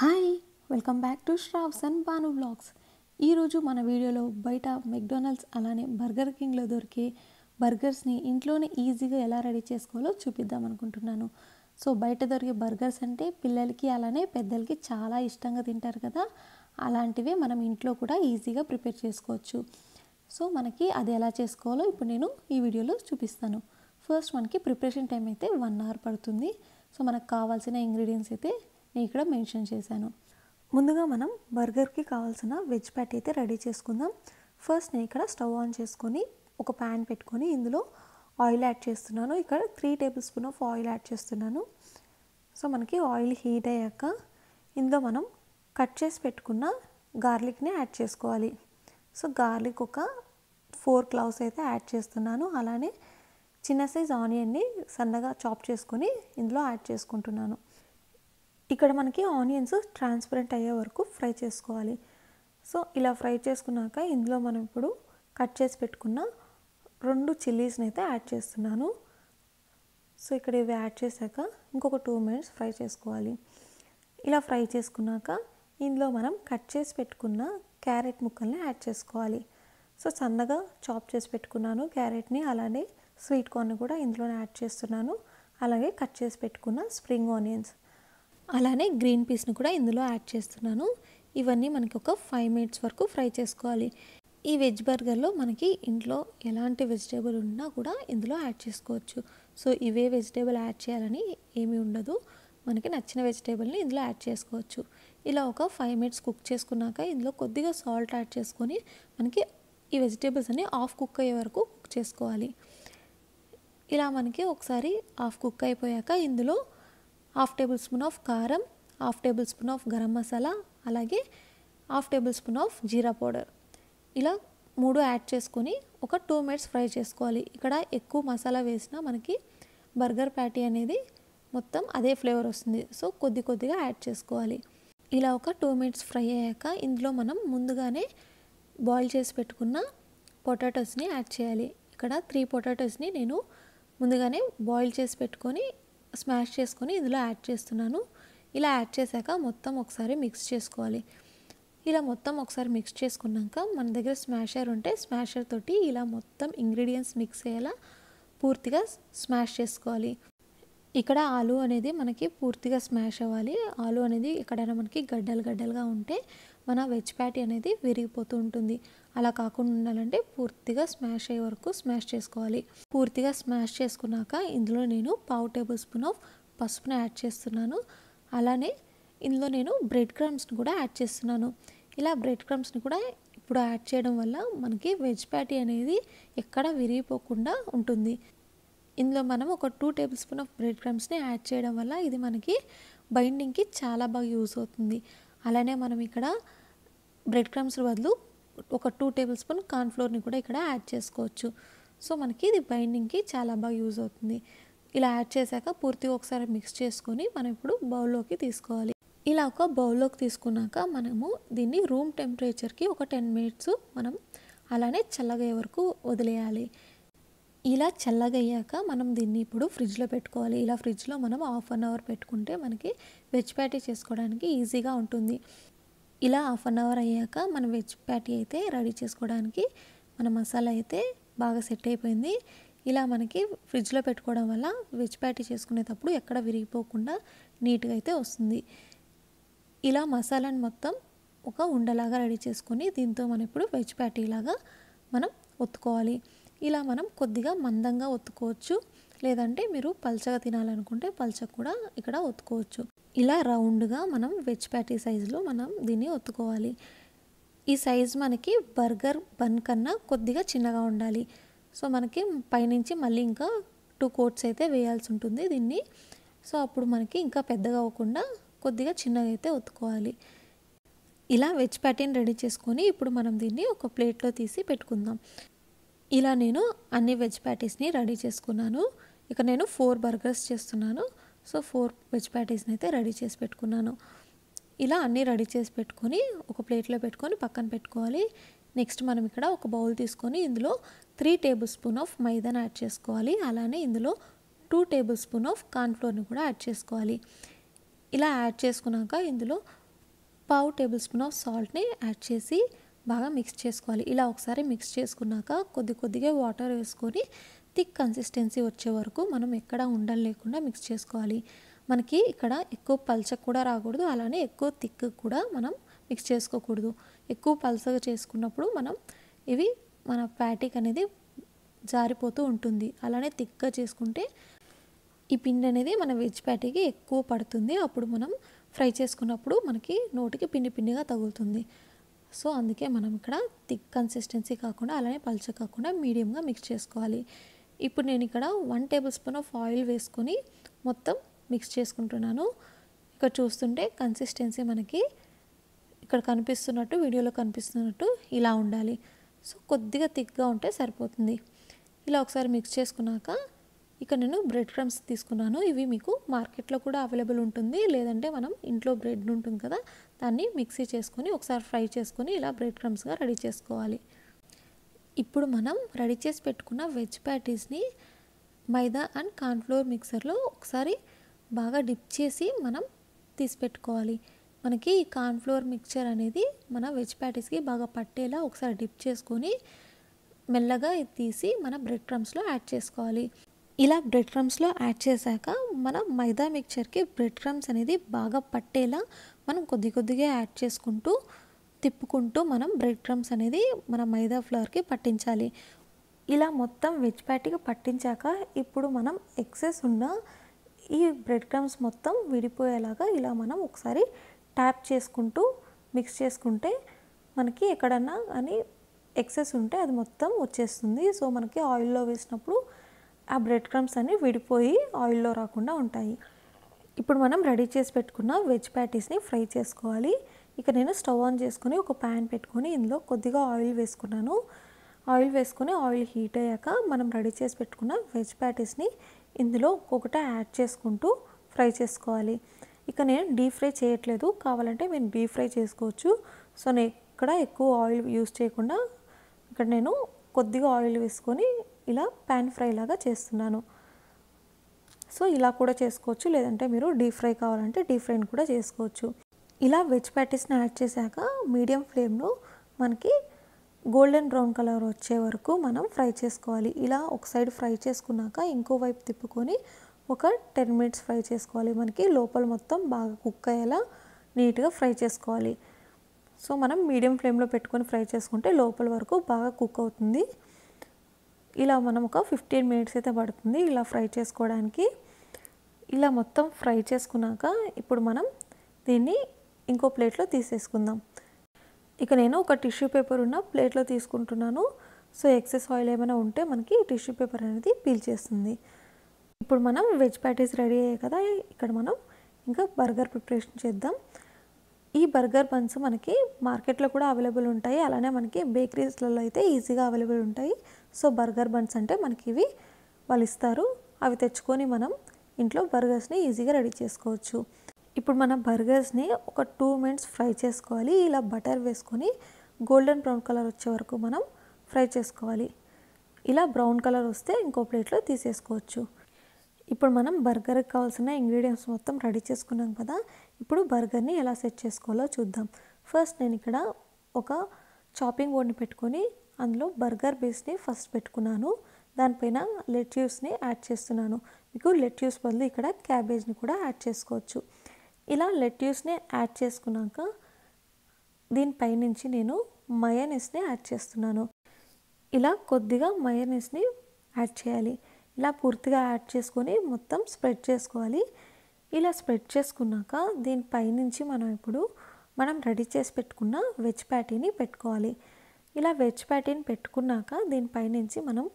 hi welcome back to Shravs and Banu blogs ఈరోజు మన వీడియోలో బయట మెక్డొనాల్డ్స్ అలానే బర్గర్ కింగ్లో దొరికే బర్గర్స్ని ఇంట్లోనే ఈజీగా ఎలా రెడీ చేసుకోవాలో చూపిద్దాం అనుకుంటున్నాను సో బయట దొరికే బర్గర్స్ అంటే పిల్లలకి అలానే పెద్దలకి చాలా ఇష్టంగా తింటారు కదా అలాంటివే మనం ఇంట్లో కూడా ఈజీగా ప్రిపేర్ చేసుకోవచ్చు సో మనకి అది ఎలా చేసుకోవాలో ఇప్పుడు నేను ఈ వీడియోలో చూపిస్తాను ఫస్ట్ మనకి ప్రిపరేషన్ టైం అయితే వన్ అవర్ పడుతుంది సో మనకు కావాల్సిన ఇంగ్రీడియంట్స్ అయితే నేను ఇక్కడ మెన్షన్ చేశాను ముందుగా మనం బర్గర్కి కావాల్సిన వెజ్ ప్యాట్ అయితే రెడీ చేసుకుందాం ఫస్ట్ నేను ఇక్కడ స్టవ్ ఆన్ చేసుకొని ఒక ప్యాన్ పెట్టుకొని ఇందులో ఆయిల్ యాడ్ చేస్తున్నాను ఇక్కడ three tablespoon of oil add చేస్తున్నాను సో మనకి ఆయిల్ హీట్ అయ్యాక ఇందులో మనం కట్ చేసి పెట్టుకున్న గార్లిక్ని యాడ్ చేసుకోవాలి సో గార్లిక్ ఒక ఫోర్ క్లౌస్ అయితే యాడ్ చేస్తున్నాను అలానే చిన్న సైజ్ ఆనియన్ని సన్నగా చాప్ చేసుకొని ఇందులో యాడ్ చేసుకుంటున్నాను ఇక్కడ మనకి ఆనియన్స్ ట్రాన్స్పరెంట్ అయ్యే వరకు ఫ్రై చేసుకోవాలి సో ఇలా ఫ్రై చేసుకున్నాక ఇందులో మనం ఇప్పుడు కట్ చేసి పెట్టుకున్న రెండు చిల్లీస్ని అయితే యాడ్ చేస్తున్నాను సో ఇక్కడ ఇవి యాడ్ చేశాక ఇంకొక టూ మినిట్స్ ఫ్రై చేసుకోవాలి ఇలా ఫ్రై చేసుకున్నాక ఇందులో మనం కట్ చేసి పెట్టుకున్న క్యారెట్ ముక్కల్ని యాడ్ చేసుకోవాలి సో సన్నగా చాప్ చేసి పెట్టుకున్నాను క్యారెట్ని అలానే స్వీట్ కార్న్ కూడా ఇందులోనే యాడ్ చేస్తున్నాను అలాగే కట్ చేసి పెట్టుకున్న స్ప్రింగ్ ఆనియన్స్ అలానే గ్రీన్ పీస్ని కూడా ఇందులో యాడ్ చేస్తున్నాను ఇవన్నీ మనకి ఒక ఫైవ్ మినిట్స్ వరకు ఫ్రై చేసుకోవాలి ఈ వెజ్ బర్గర్లో మనకి ఇంట్లో ఎలాంటి వెజిటేబుల్ ఉన్నా కూడా ఇందులో యాడ్ చేసుకోవచ్చు సో ఇవే వెజిటేబుల్ యాడ్ చేయాలని ఏమీ ఉండదు మనకి నచ్చిన వెజిటేబుల్ని ఇందులో యాడ్ చేసుకోవచ్చు ఇలా ఒక ఫైవ్ మినిట్స్ కుక్ చేసుకున్నాక ఇందులో కొద్దిగా సాల్ట్ యాడ్ చేసుకొని మనకి ఈ వెజిటేబుల్స్ అన్ని హాఫ్ కుక్ అయ్యే వరకు కుక్ చేసుకోవాలి ఇలా మనకి ఒకసారి హాఫ్ కుక్ అయిపోయాక ఇందులో హాఫ్ టేబుల్ స్పూన్ ఆఫ్ కారం half tablespoon of garam masala అలాగే half tablespoon of jeera powder ఇలా మూడు యాడ్ చేసుకొని ఒక టూ మినిట్స్ ఫ్రై చేసుకోవాలి ఇక్కడ ఎక్కువ మసాలా వేసినా మనకి బర్గర్ ప్యాటీ అనేది మొత్తం అదే ఫ్లేవర్ వస్తుంది సో కొద్ది కొద్దిగా యాడ్ చేసుకోవాలి ఇలా ఒక టూ మినిట్స్ ఫ్రై అయ్యాక ఇందులో మనం ముందుగానే బాయిల్ చేసి పెట్టుకున్న పొటాటోస్ని యాడ్ చేయాలి ఇక్కడ త్రీ పొటాటోస్ని నేను ముందుగానే బాయిల్ చేసి పెట్టుకొని స్మాష్ చేసుకొని ఇందులో యాడ్ చేస్తున్నాను ఇలా యాడ్ చేశాక మొత్తం ఒకసారి మిక్స్ చేసుకోవాలి ఇలా మొత్తం ఒకసారి మిక్స్ చేసుకున్నాక మన దగ్గర స్మాషర్ ఉంటే స్మాషర్ తోటి ఇలా మొత్తం ఇంగ్రీడియంట్స్ మిక్స్ అయ్యేలా పూర్తిగా స్మాష్ చేసుకోవాలి ఇక్కడ ఆలు అనేది మనకి పూర్తిగా స్మాష్ అవ్వాలి ఆలు అనేది ఎక్కడైనా మనకి గడ్డలు గడ్డలుగా ఉంటే మన వెజ్ ప్యాటీ అనేది విరిగిపోతూ ఉంటుంది అలా కాకుండా ఉండాలంటే పూర్తిగా స్మాష్ అయ్యే వరకు స్మాష్ చేసుకోవాలి పూర్తిగా స్మాష్ చేసుకున్నాక ఇందులో నేను పావు టేబుల్ స్పూన్ ఆఫ్ పసుపును యాడ్ చేస్తున్నాను అలానే ఇందులో నేను బ్రెడ్ క్రమ్స్ని కూడా యాడ్ చేస్తున్నాను ఇలా బ్రెడ్ క్రమ్స్ని కూడా ఇప్పుడు యాడ్ చేయడం వల్ల మనకి వెజ్ ప్యాటీ అనేది ఎక్కడ విరిగిపోకుండా ఉంటుంది ఇందులో మనం ఒక two tablespoon of bread క్రమ్స్ని యాడ్ చేయడం వల్ల ఇది మనకి బైండింగ్కి చాలా బాగా యూస్ అవుతుంది అలానే మనం ఇక్కడ బ్రెడ్ క్రమ్స్ బదులు ఒక టూ టేబుల్ స్పూన్ కార్న్ఫ్లోర్ని కూడా ఇక్కడ యాడ్ చేసుకోవచ్చు సో మనకి ఇది బైండింగ్కి చాలా బాగా యూజ్ అవుతుంది ఇలా యాడ్ చేశాక పూర్తి ఒకసారి మిక్స్ చేసుకొని మనం ఇప్పుడు బౌల్లోకి తీసుకోవాలి ఇలా ఒక బౌల్లోకి తీసుకున్నాక మనము దీన్ని రూమ్ టెంపరేచర్కి ఒక టెన్ మినిట్స్ మనం అలానే చల్లగయ్యే వరకు వదిలేయాలి ఇలా చల్లగయ్యాక మనం దీన్ని ఇప్పుడు ఫ్రిడ్జ్లో పెట్టుకోవాలి ఇలా ఫ్రిడ్జ్లో మనం హాఫ్ అన్ అవర్ పెట్టుకుంటే మనకి వెజ్ ప్యాటీ చేసుకోవడానికి ఈజీగా ఉంటుంది ఇలా హాఫ్ అన్ అవర్ అయ్యాక మన వెజ్ ప్యాటీ అయితే రెడీ చేసుకోవడానికి మన మసాలా అయితే బాగా సెట్ అయిపోయింది ఇలా మనకి ఫ్రిడ్జ్లో పెట్టుకోవడం వల్ల వెజ్ ప్యాటీ చేసుకునేటప్పుడు ఎక్కడ విరిగిపోకుండా నీట్గా అయితే వస్తుంది ఇలా మసాలాని మొత్తం ఒక ఉండలాగా రెడీ చేసుకొని దీంతో మనం ఇప్పుడు వెజ్ ప్యాటీలాగా మనం ఒత్తుకోవాలి ఇలా మనం కొద్దిగా మందంగా ఒత్తుకోవచ్చు లేదంటే మీరు పల్చగా తినాలనుకుంటే పల్చ కూడా ఇక్కడ ఒత్తుకోవచ్చు ఇలా రౌండ్గా మనం వెజ్ ప్యాటీ సైజులో మనం దీన్ని ఒత్తుకోవాలి ఈ సైజ్ మనకి బర్గర్ బన్ కన్నా కొద్దిగా చిన్నగా ఉండాలి సో మనకి పైనుంచి మళ్ళీ ఇంకా టూ కోట్స్ అయితే వేయాల్సి ఉంటుంది దీన్ని సో అప్పుడు మనకి ఇంకా పెద్దగా అవ్వకుండా కొద్దిగా చిన్నగా అయితే ఒత్తుకోవాలి ఇలా వెజ్ ప్యాటీని రెడీ చేసుకొని ఇప్పుడు మనం దీన్ని ఒక ప్లేట్లో తీసి పెట్టుకుందాం ఇలా నేను అన్ని వెజ్ ప్యాటీస్ని రెడీ చేసుకున్నాను ఇక నేను ఫోర్ బర్గర్స్ చేస్తున్నాను సో ఫోర్ వెజ్ ప్యాటీస్ని అయితే రెడీ చేసి పెట్టుకున్నాను ఇలా అన్నీ రెడీ చేసి పెట్టుకొని ఒక ప్లేట్లో పెట్టుకొని పక్కన పెట్టుకోవాలి నెక్స్ట్ మనం ఇక్కడ ఒక బౌల్ తీసుకొని ఇందులో త్రీ టేబుల్ స్పూన్ ఆఫ్ మైదాని యాడ్ చేసుకోవాలి అలానే ఇందులో టూ టేబుల్ స్పూన్ ఆఫ్ కార్న్ఫ్లోర్ని కూడా యాడ్ చేసుకోవాలి ఇలా యాడ్ చేసుకున్నాక ఇందులో పావు టేబుల్ స్పూన్ ఆఫ్ సాల్ట్ని యాడ్ చేసి బాగా మిక్స్ చేసుకోవాలి ఇలా ఒకసారి మిక్స్ చేసుకున్నాక కొద్ది కొద్దిగా వాటర్ వేసుకొని థిక్ కన్సిస్టెన్సీ వచ్చే వరకు మనం ఎక్కడ ఉండలు లేకుండా మిక్స్ చేసుకోవాలి మనకి ఇక్కడ ఎక్కువ పల్చకు కూడా రాకూడదు అలానే ఎక్కువ థిక్ కూడా మనం మిక్స్ చేసుకోకూడదు ఎక్కువ పల్చగా చేసుకున్నప్పుడు మనం ఇవి మన ప్యాటిక్ అనేది జారిపోతూ ఉంటుంది అలానే థిక్గా చేసుకుంటే ఈ పిండి అనేది మన వెజ్ ప్యాటీకి ఎక్కువ పడుతుంది అప్పుడు మనం ఫ్రై చేసుకున్నప్పుడు మనకి నోటికి పిండి పిండిగా తగులుతుంది సో అందుకే మనం ఇక్కడ థిక్ కన్సిస్టెన్సీ కాకుండా అలానే పల్చ కాకుండా మీడియంగా మిక్స్ చేసుకోవాలి ఇప్పుడు నేను ఇక్కడ one tablespoon of oil వేసుకొని మొత్తం మిక్స్ చేసుకుంటున్నాను ఇక్కడ చూస్తుంటే కన్సిస్టెన్సీ మనకి ఇక్కడ కనిపిస్తున్నట్టు వీడియోలో కనిపిస్తున్నట్టు ఇలా ఉండాలి సో కొద్దిగా థిక్గా ఉంటే సరిపోతుంది ఇలా ఒకసారి మిక్స్ చేసుకున్నాక ఇక్కడ నేను బ్రెడ్ క్రమ్స్ తీసుకున్నాను ఇవి మీకు మార్కెట్లో కూడా అవైలబుల్ ఉంటుంది లేదంటే మనం ఇంట్లో బ్రెడ్ ఉంటుంది కదా దాన్ని మిక్సీ చేసుకొని ఒకసారి ఫ్రై చేసుకొని ఇలా బ్రెడ్ క్రమ్స్గా రెడీ చేసుకోవాలి ఇప్పుడు మనం రెడీ చేసి పెట్టుకున్న వెజ్ ప్యాటీస్ని మైదా అండ్ కార్న్ఫ్లోర్ మిక్సర్లో ఒకసారి బాగా డిప్ చేసి మనం తీసి పెట్టుకోవాలి మనకి ఈ కార్న్ఫ్లోర్ మిక్చర్ అనేది మన వెజ్ ప్యాటీస్కి బాగా పట్టేలా ఒకసారి డిప్ చేసుకొని మెల్లగా తీసి మన బ్రెడ్ క్రమ్స్లో యాడ్ చేసుకోవాలి ఇలా బ్రెడ్ క్రమ్స్లో యాడ్ చేశాక మన మైదా మిక్చర్కి బ్రెడ్ క్రమ్స్ అనేది బాగా పట్టేలా మనం కొద్ది కొద్దిగా యాడ్ చేసుకుంటూ తిప్పుకుంటూ మనం బ్రెడ్ క్రమ్స్ అనేది మన మైదా ఫ్లోర్కి పట్టించాలి ఇలా మొత్తం వెజ్ ప్యాటీకి పట్టించాక ఇప్పుడు మనం ఎక్సెస్ ఉన్న ఈ బ్రెడ్ క్రమ్స్ మొత్తం విడిపోయేలాగా ఇలా మనం ఒకసారి ట్యాప్ చేసుకుంటూ మిక్స్ చేసుకుంటే మనకి ఎక్కడన్నా కానీ ఎక్సెస్ ఉంటే అది మొత్తం వచ్చేస్తుంది సో మనకి ఆయిల్లో వేసినప్పుడు ఆ బ్రెడ్ క్రమ్స్ అన్ని విడిపోయి ఆయిల్లో రాకుండా ఉంటాయి ఇప్పుడు మనం రెడీ చేసి పెట్టుకున్న వెజ్ ప్యాటీస్ని ఫ్రై చేసుకోవాలి ఇక నేను స్టవ్ ఆన్ చేసుకొని ఒక ప్యాన్ పెట్టుకొని ఇందులో కొద్దిగా ఆయిల్ వేసుకున్నాను ఆయిల్ వేసుకొని ఆయిల్ హీట్ అయ్యాక మనం రెడీ చేసి పెట్టుకున్న వెజ్ ప్యాటీస్ని ఇందులో ఒక్కొక్కటి యాడ్ చేసుకుంటూ ఫ్రై చేసుకోవాలి ఇక నేను డీప్ ఫ్రై చేయట్లేదు కావాలంటే మేము డీప్ ఫ్రై చేసుకోవచ్చు సో నేను ఇక్కడ ఎక్కువ ఆయిల్ యూస్ చేయకుండా ఇక్కడ నేను కొద్దిగా ఆయిల్ వేసుకొని ఇలా ప్యాన్ ఫ్రై లాగా చేస్తున్నాను సో ఇలా కూడా చేసుకోవచ్చు లేదంటే మీరు డీప్ ఫ్రై కావాలంటే డీప్ ఫ్రైని కూడా చేసుకోవచ్చు ఇలా వెజ్ ప్యాటీస్ని యాడ్ చేశాక మీడియం ఫ్లేమ్లో మనకి గోల్డెన్ బ్రౌన్ కలర్ వచ్చే వరకు మనం ఫ్రై చేసుకోవాలి ఇలా ఒక సైడ్ ఫ్రై చేసుకున్నాక ఇంకోవైపు తిప్పుకొని ఒక టెన్ మినిట్స్ ఫ్రై చేసుకోవాలి మనకి లోపల మొత్తం బాగా కుక్ అయ్యేలా నీట్గా ఫ్రై చేసుకోవాలి సో మనం మీడియం ఫ్లేమ్లో పెట్టుకొని ఫ్రై చేసుకుంటే లోపల వరకు బాగా కుక్ అవుతుంది ఇలా మనం ఒక ఫిఫ్టీన్ మినిట్స్ అయితే పడుతుంది ఇలా ఫ్రై చేసుకోవడానికి ఇలా మొత్తం ఫ్రై చేసుకున్నాక ఇప్పుడు మనం దీన్ని ఇంకో ప్లేట్లో తీసేసుకుందాం ఇక నేను ఒక టిష్యూ పేపర్ ఉన్న ప్లేట్లో తీసుకుంటున్నాను సో ఎక్సెస్ ఆయిల్ ఏమైనా ఉంటే మనకి టిష్యూ పేపర్ అనేది పీల్ చేస్తుంది ఇప్పుడు మనం వెజ్ ప్యాటీస్ రెడీ అయ్యాయి కదా ఇక్కడ మనం ఇంకా బర్గర్ ప్రిపరేషన్ చేద్దాం ఈ బర్గర్ బన్స్ మనకి మార్కెట్లో కూడా అవైలబుల్ ఉంటాయి అలానే మనకి బేకరీస్లలో అయితే ఈజీగా అవైలబుల్ ఉంటాయి సో బర్గర్ బన్స్ అంటే మనకి ఇవి వాళ్ళు ఇస్తారు అవి తెచ్చుకొని మనం ఇంట్లో బర్గర్స్ని ఈజీగా రెడీ చేసుకోవచ్చు ఇప్పుడు మన బర్గర్స్ని ఒక టూ మినిట్స్ ఫ్రై చేసుకోవాలి ఇలా బటర్ వేసుకొని గోల్డెన్ బ్రౌన్ కలర్ వచ్చే వరకు మనం ఫ్రై చేసుకోవాలి ఇలా బ్రౌన్ కలర్ వస్తే ఇంకో ప్లేట్లో తీసేసుకోవచ్చు ఇప్పుడు మనం బర్గర్కి కావాల్సిన ఇంగ్రీడియంట్స్ మొత్తం రెడీ చేసుకున్నాం కదా ఇప్పుడు బర్గర్ని ఎలా సెట్ చేసుకోవాలో చూద్దాం ఫస్ట్ నేను ఇక్కడ ఒక చాపింగ్ బోర్డ్ని పెట్టుకొని అందులో బర్గర్ బేస్ని ఫస్ట్ పెట్టుకున్నాను దానిపైన లెట్యూస్ని యాడ్ చేస్తున్నాను మీకు లెట్యూస్ బదులు ఇక్కడ క్యాబేజ్ని కూడా యాడ్ చేసుకోవచ్చు ఇలా లెట్యూస్ని యాడ్ చేసుకున్నాక దీనిపైనుంచి నేను మయోనీస్ని యాడ్ చేస్తున్నాను ఇలా కొద్దిగా మయోనీస్ని యాడ్ చేయాలి ఇలా పూర్తిగా యాడ్ చేసుకొని మొత్తం స్ప్రెడ్ చేసుకోవాలి ఇలా స్ప్రెడ్ చేసుకున్నాక దీనిపైనుంచి మనం ఇప్పుడు మనం రెడీ చేసి పెట్టుకున్న వెజ్ ప్యాటీని పెట్టుకోవాలి ఇలా వెజ్ ప్యాటీని పెట్టుకున్నాక దీనిపైనుంచి మనం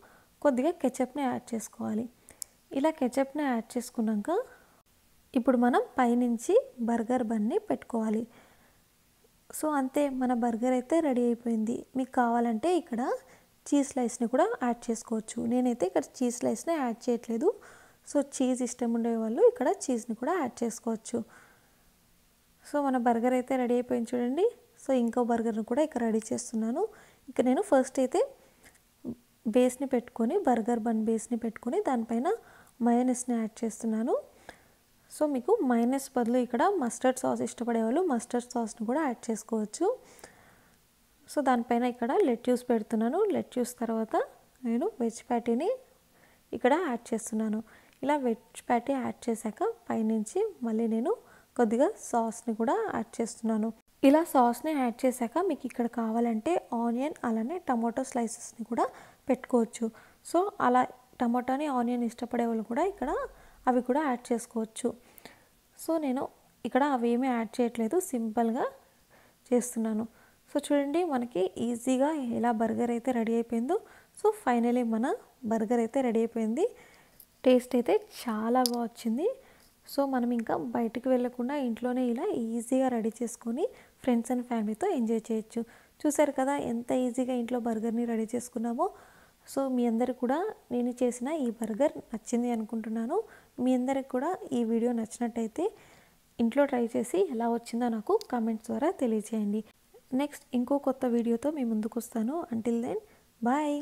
కొద్దిగా కెచప్ని యాడ్ చేసుకోవాలి ఇలా కెచప్ని యాడ్ చేసుకున్నాక ఇప్పుడు మనం పైనుంచి బర్గర్ బన్ని పెట్టుకోవాలి సో అంతే మన బర్గర్ అయితే రెడీ అయిపోయింది మీకు కావాలంటే ఇక్కడ చీజ్ స్లైస్ని కూడా యాడ్ చేసుకోవచ్చు నేనైతే ఇక్కడ చీజ్ స్లైస్ని యాడ్ చేయట్లేదు సో చీజ్ ఇష్టం ఉండే వాళ్ళు ఇక్కడ చీజ్ని కూడా యాడ్ చేసుకోవచ్చు సో మన బర్గర్ అయితే రెడీ అయిపోయింది చూడండి సో ఇంకో బర్గర్ని కూడా ఇక్కడ రెడీ చేస్తున్నాను ఇక నేను ఫస్ట్ అయితే బేస్ని పెట్టుకొని బర్గర్ బన్ బేస్ని పెట్టుకొని దానిపైన మయోనెస్ని యాడ్ చేస్తున్నాను సో మీకు మైనస్ బదులు ఇక్కడ మస్టర్డ్ సాస్ ఇష్టపడే వాళ్ళు మస్టర్డ్ సాస్ని కూడా యాడ్ చేసుకోవచ్చు సో దానిపైన ఇక్కడ లెట్యూస్ పెడుతున్నాను లెట్యూస్ తర్వాత నేను వెజ్ ప్యాటీని ఇక్కడ యాడ్ చేస్తున్నాను ఇలా వెజ్ ప్యాటీ యాడ్ చేశాక పైనుంచి మళ్ళీ నేను కొద్దిగా సాస్ని కూడా యాడ్ చేస్తున్నాను ఇలా సాస్ని యాడ్ చేశాక మీకు ఇక్కడ కావాలంటే ఆనియన్ అలానే టమాటో స్లైసెస్ని కూడా పెట్టుకోవచ్చు సో అలా టమాటోని ఆనియన్ ఇష్టపడే వాళ్ళు కూడా ఇక్కడ అవి కూడా యాడ్ చేసుకోవచ్చు సో నేను ఇక్కడ ఏమీ యాడ్ చేయట్లేదు సింపుల్గా చేస్తున్నాను సో చూడండి మనకి ఈజీగా ఎలా బర్గర్ అయితే రెడీ అయిపోయిందో సో ఫైనలీ మన బర్గర్ అయితే రెడీ అయిపోయింది టేస్ట్ అయితే చాలా బాగా వచ్చింది సో మనం ఇంకా బయటకు వెళ్లకుండా ఇంట్లోనే ఇలా ఈజీగా రెడీ చేసుకొని ఫ్రెండ్స్ అండ్ ఫ్యామిలీతో ఎంజాయ్ చేయొచ్చు చూసారు కదా ఎంత ఈజీగా ఇంట్లో బర్గర్ని రెడీ చేసుకున్నామో సో మీ అందరు కూడా నేను చేసిన ఈ బర్గర్ నచ్చింది అనుకుంటున్నాను మీ అందరికి కూడా ఈ వీడియో నచ్చినట్టయితే ఇంట్లో ట్రై చేసి ఎలా వచ్చిందో నాకు కామెంట్స్ ద్వారా తెలియజేయండి నెక్స్ట్ ఇంకో కొత్త వీడియోతో మీ ముందుకు వస్తాను అంటిల్ దెన్ బాయ్